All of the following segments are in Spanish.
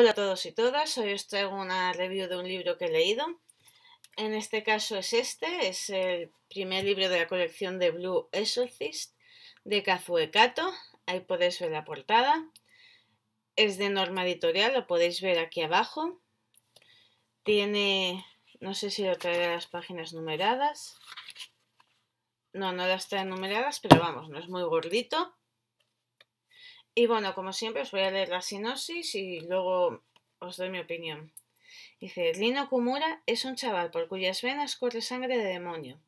Hola a todos y todas, hoy os traigo una review de un libro que he leído. En este caso es este, es el primer libro de la colección de Blue Exorcist de Kazue Kato. Ahí podéis ver la portada. Es de norma editorial, lo podéis ver aquí abajo. Tiene, no sé si lo a las páginas numeradas. No, no las trae numeradas, pero vamos, no es muy gordito. Y bueno, como siempre os voy a leer la sinopsis y luego os doy mi opinión. Dice, Lino Kumura es un chaval por cuyas venas corre sangre de demonio.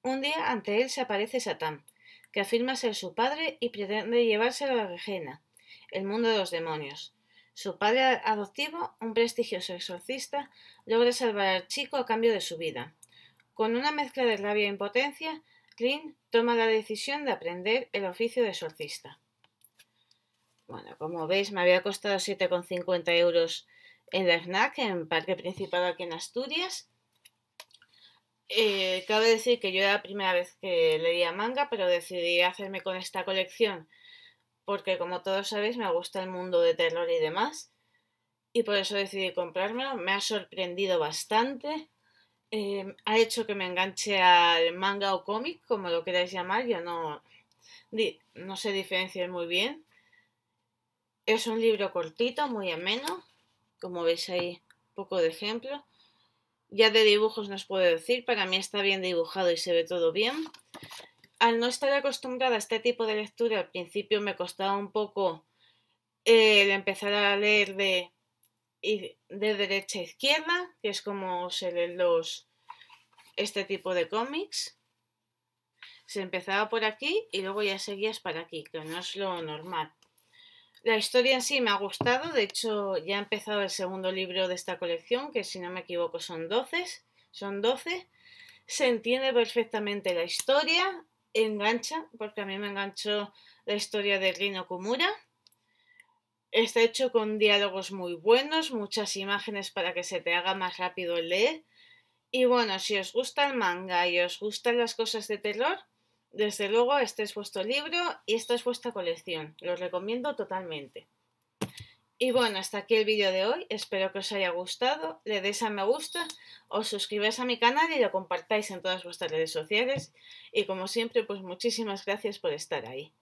Un día ante él se aparece Satán, que afirma ser su padre y pretende llevárselo a la rejena, el mundo de los demonios. Su padre adoptivo, un prestigioso exorcista, logra salvar al chico a cambio de su vida. Con una mezcla de rabia e impotencia, Lin toma la decisión de aprender el oficio de exorcista. Bueno, como veis me había costado 7,50 euros en la FNAC, en Parque Principal aquí en Asturias. Eh, cabe decir que yo era la primera vez que leía manga, pero decidí hacerme con esta colección porque como todos sabéis me gusta el mundo de terror y demás y por eso decidí comprármelo. Me ha sorprendido bastante. Em, ha hecho que me enganche al manga o cómic, como lo queráis llamar. Yo no, no sé diferenciar muy bien. Es un libro cortito, muy ameno, como veis ahí, poco de ejemplo. Ya de dibujos nos puedo decir, para mí está bien dibujado y se ve todo bien. Al no estar acostumbrada a este tipo de lectura, al principio me costaba un poco eh, el empezar a leer de, de derecha a izquierda, que es como se leen los, este tipo de cómics. Se empezaba por aquí y luego ya seguías para aquí, que no es lo normal. La historia en sí me ha gustado, de hecho ya ha empezado el segundo libro de esta colección, que si no me equivoco son 12, son 12. Se entiende perfectamente la historia, engancha, porque a mí me enganchó la historia de Rino Kumura. Está hecho con diálogos muy buenos, muchas imágenes para que se te haga más rápido el leer. Y bueno, si os gusta el manga y os gustan las cosas de terror, desde luego, este es vuestro libro y esta es vuestra colección. Los recomiendo totalmente. Y bueno, hasta aquí el vídeo de hoy. Espero que os haya gustado. Le deis a me gusta, os suscribáis a mi canal y lo compartáis en todas vuestras redes sociales. Y como siempre, pues muchísimas gracias por estar ahí.